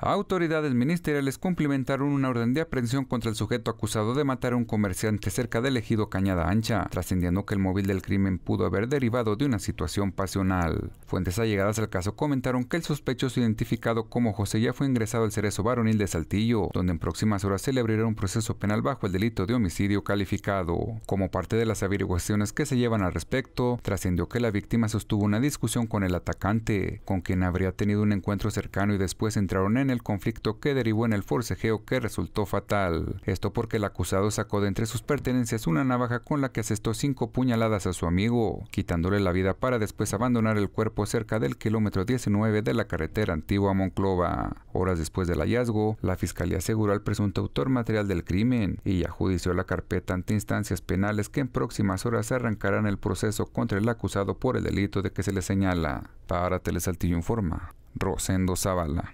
Autoridades ministeriales cumplimentaron una orden de aprehensión contra el sujeto acusado de matar a un comerciante cerca del ejido Cañada Ancha, trascendiendo que el móvil del crimen pudo haber derivado de una situación pasional. Fuentes allegadas al caso comentaron que el sospechoso identificado como José ya fue ingresado al Cerezo Varonil de Saltillo, donde en próximas horas se le abrirá un proceso penal bajo el delito de homicidio calificado. Como parte de las averiguaciones que se llevan al respecto, trascendió que la víctima sostuvo una discusión con el atacante, con quien habría tenido un encuentro cercano y después entraron en el conflicto que derivó en el forcejeo que resultó fatal. Esto porque el acusado sacó de entre sus pertenencias una navaja con la que asestó cinco puñaladas a su amigo, quitándole la vida para después abandonar el cuerpo cerca del kilómetro 19 de la carretera antigua Monclova. Horas después del hallazgo, la fiscalía aseguró al presunto autor material del crimen y ajudició la carpeta ante instancias penales que en próximas horas arrancarán el proceso contra el acusado por el delito de que se le señala. Para Telesaltillo informa, Rosendo Zavala.